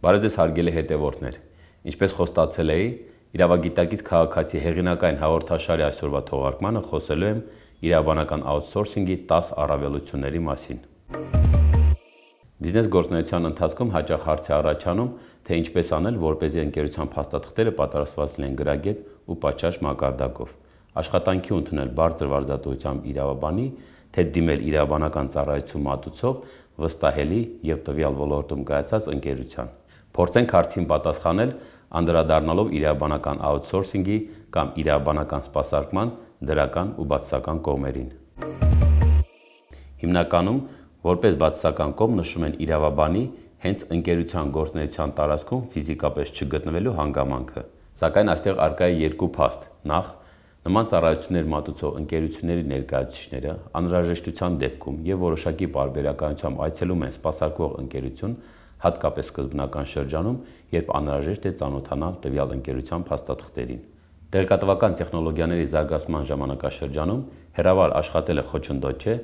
Բարև ձեզ հարգելի հետևորդներ։ Ինչպես խոստացել էի, իրավագիտակից քաղաքացի հեղինակային հաղորդաշարի այսօրվա թողարկմանը խոսելու եմ իրավաբանական outsourcing-ի 10 առավելությունների մասին։ Բիզնես գործունեության ընթացքում հաճախ հարց է առաջանում, թե ինչպես անել, որպեսզի ընկերության փաստաթղթերը պատրաստված լինեն գրագետ ու պատշաճ մակարդակով։ Աշխատանքի ընդունել բարձր վարձատրությամբ իրավաբանի, թե դիմել իրավաբանական ծառայություն մատուցող վստահելի եւ տվյալ ոլորտում կայացած ընկերության։ Փորձենք հարցին պատասխանել անդրադառնալով իրավաբանական outsourcing-ի կամ իրավաբանական սպասարկման դրական ու բացասական կողմերին։ Հիմնականում որպես բացասական կողմ նշում են իրավաբանի հենց ընկերության գործնեության տարածքում ֆիզիկապես չգտնվելու հանգամանքը։ Սակայն այստեղ արկա է երկու փաստ։ Նախ, նման ծառայություններ մատուցող ընկերությունների ներկայացուցիչները անհրաժեշտության դեպքում եւ որոշակի բարբերականությամբ այցելում են սպասարկող ընկերություն, հատկապես սկզբնական շրջանում, երբ անհրաժեշտ է ծանոթանալ տվյալ ընկերության փաստաթղթերին։ Տեղեկատվական տեխնոլոգիաների զարգացման ժամանակաշրջանում հերավար աշխատելը խոչընդոտ չէ,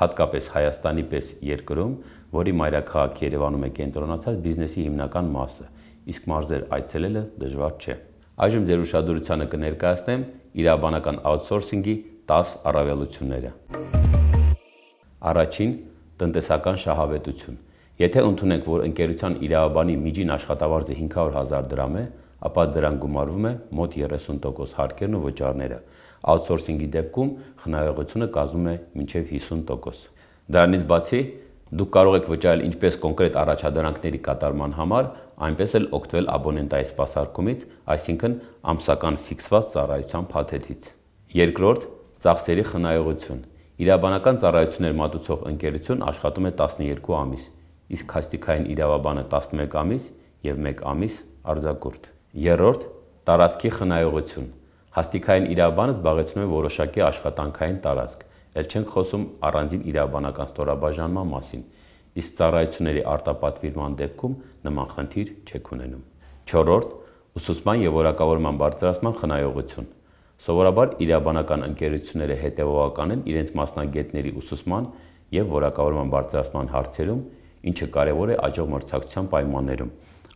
հատկապես Հայաստանի պես երկրում, որի մայրաքաղաք Երևանում է կենտրոնացած բիզնեսի հիմնական մասը, իսկ մարզեր այցելելը դժվար չէ։ Այժմ ձեր ուշադրությանը կներկայացնեմ իրաբանական outsourcing-ի 10 առավելությունները։ Առաջին՝ տնտեսական շահավետություն։ Եթե ընդունենք, որ ընկերության իրավաբանի միջին աշխատավարձը 500.000 դրամ է, ապա դրան գումարվում է մոտ 30% հարկերն ու վճարները։ Outsourcing-ի դեպքում խնայողությունը կազմում է մինչև 50%։ Դրանից բացի, դուք կարող եք վճարել ինչպես կոնկրետ առաջադրանքների կատարման համար, այնպես էլ օգտվել абонентայի սպասարկումից, այսինքն ամսական ֆիքսված ծառայության փաթեթից։ Երկրորդ՝ ծախսերի խնայողություն։ Իրաբանական ծառայություններ մատուցող ընկերություն աշխատում է 12 ամիս իսկ հաստիկային իրավաբանը 11 ամիս եւ 1 ամիս արձակուրդ։ Երրորդ՝ տարածքի խնայողություն։ Հաստիկային իրավաբանը զբաղեցնում է որոշակի աշխատանքային տարածք, ել չենք խոսում առանձին իրավաբանական ստորաբաժանման մասին, իսկ ծառայությունների արտապատվիրման դեպքում նման խնդիր չեք ունենում։ Չորրորդ՝ ուսուցման եւ որակավորման բարձրացման խնայողություն։ Սովորաբար իրավաբանական ընկերությունները հետևողական են իրենց մասնագետների ուսուցման եւ որակավորման բարձրացման հարցերում ինչը կարևոր է աջող մրցակցության պայմաններում։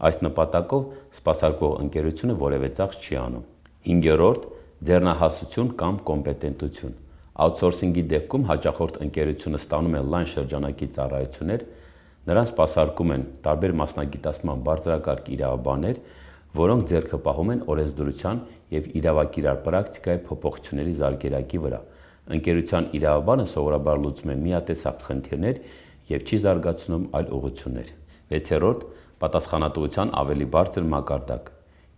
Այս նպատակով սպասարկող ընկերությունը որևէ ծախս չի անում։ 5-րդ՝ ձեռնահասություն կամ կոմպետենտություն։ Outsourcing-ի դեպքում հաճախորդ ընկերությունը ստանում է լայն շրջանակի ծառայություններ, նրան սպասարկում են տարբեր մասնագիտացման բարձրակարգ իրավաբաներ, որոնք ձեռքը պահում են օրենսդրության եւ իրավակիրար պրակտիկայի փոփոխությունների զարգերակի վրա։ Ընկերության իրավաբանը սովորաբար լուծում է միատեսակ խնդիրներ եւ չի զարգացնում այլ ուղություններ։ 6-րդ՝ պատասխանատվության ավելի բարձր մակարդակ։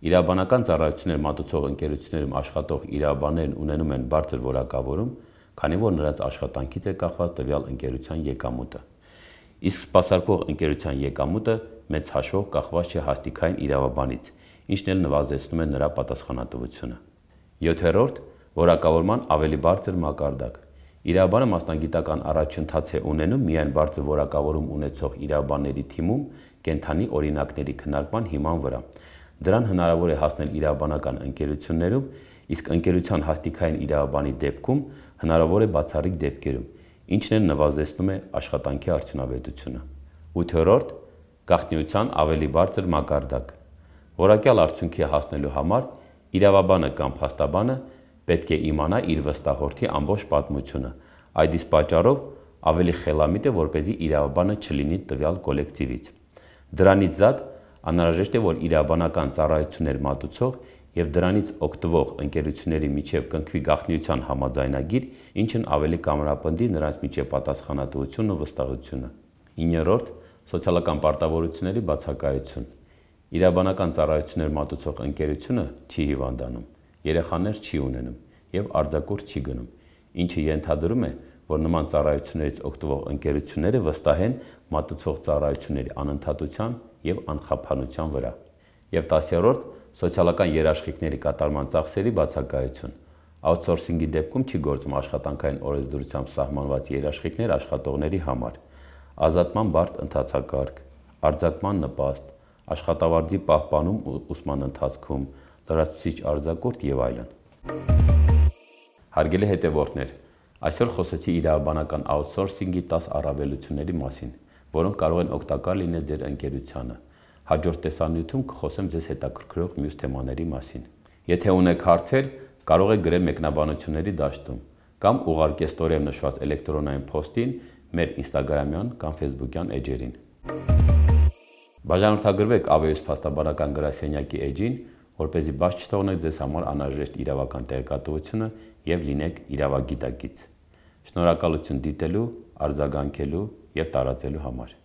Իրաբանական ծառայություններ մատուցող ընկերություններում աշխատող իրաբաներն ունենում են բարձր որակավորում, քանի որ նրանց աշխատանքից է կախված տվյալ ընկերության եկամուտը։ Իսկ սպասարկող ընկերության եկամուտը մեծ հաշվով կախված չէ հաստիկային իրավաբանից, ինչն էլ նվազեցնում է նրա պատասխանատվությունը։ 7-րդ՝ որակավորման ավելի բարձր մակարդակ։ Իրավաբանը մասնագիտական առաջընթաց է ունենում միայն բարձր որակավորում ունեցող իրավաբանների թիմում կենթանի օրինակների քննարկման հիման վրա։ Դրան հնարավոր է հասնել իրավաբանական ընկերություններում, իսկ ընկերության հաստիկային իրավաբանի դեպքում հնարավոր է բացառիկ դեպքերում, ինչն էլ նվազեցնում է աշխատանքի արդյունավետությունը։ 8-րդ գաղտնիության ավելի բարձր մակարդակ։ Որակյալ արդյունքի հասնելու համար իրավաբանը կամ փաստաբանը պետք է իմանա իր վստահորդի ամբողջ պատմությունը։ Այդ իսկ պատճառով ավելի խելամիտ է, որպեսզի իրավաբանը չլինի տվյալ կոլեկտիվից։ Դրանից զատ անհրաժեշտ է, որ իրավաբանական ծառայություններ մատուցող եւ դրանից օգտվող ընկերությունների միջև կնքվի գաղտնիության համաձայնագիր, ինչն ավելի կամրապնդի նրանց միջև պատասխանատվությունն ու վստահությունը։ 9-րդ սոցիալական պարտավորությունների բացակայություն։ Իրավաբանական ծառայություններ մատուցող ընկերությունը չի հիվանդանում երեխաներ չի ունենում եւ արձակուրդ չի գնում, ինչը ենթադրում է, որ նման ծառայություններից օգտվող ընկերությունները վստահեն մատուցող ծառայությունների անընդհատության եւ անխափանության վրա։ Եվ 10-րդ սոցիալական երաշխիքների կատարման ծախսերի բացակայություն։ Աութսորսինգի դեպքում չի գործում աշխատանքային օրենսդրությամբ սահմանված երաշխիքներ աշխատողների համար։ Ազատման բարդ ընթացակարգ, արձակման նպաստ, աշխատավարձի պահպանում ու ուսման ընթացքում, տարածուցիչ արձակորդ եւ այլն։ Հարգելի հետևորդներ, այսօր խոսեցի իրավաբանական outsourcing-ի 10 առավելությունների մասին, որոնք կարող են օգտակար լինել ձեր ընկերությանը։ Հաջորդ տեսանյութում կխոսեմ ձեզ հետաքրքրող մյուս թեմաների մասին։ Եթե ունեք հարցեր, կարող եք գրել մեկնաբանությունների դաշտում կամ ուղարկել ստորև նշված էլեկտրոնային փոստին մեր Instagram-յան կամ Facebook-յան էջերին։ Բաժանորդագրվեք Ավեյուս փաստաբանական գրասենյակի էջին որ เป զի բաց չթողնեք ձեզ համար անհրաժեշտ իրավական տեղեկատվությունը եւ լինեք իրավագիտակից։ Շնորհակալություն դիտելու, արձագանքելու եւ տարածելու համար։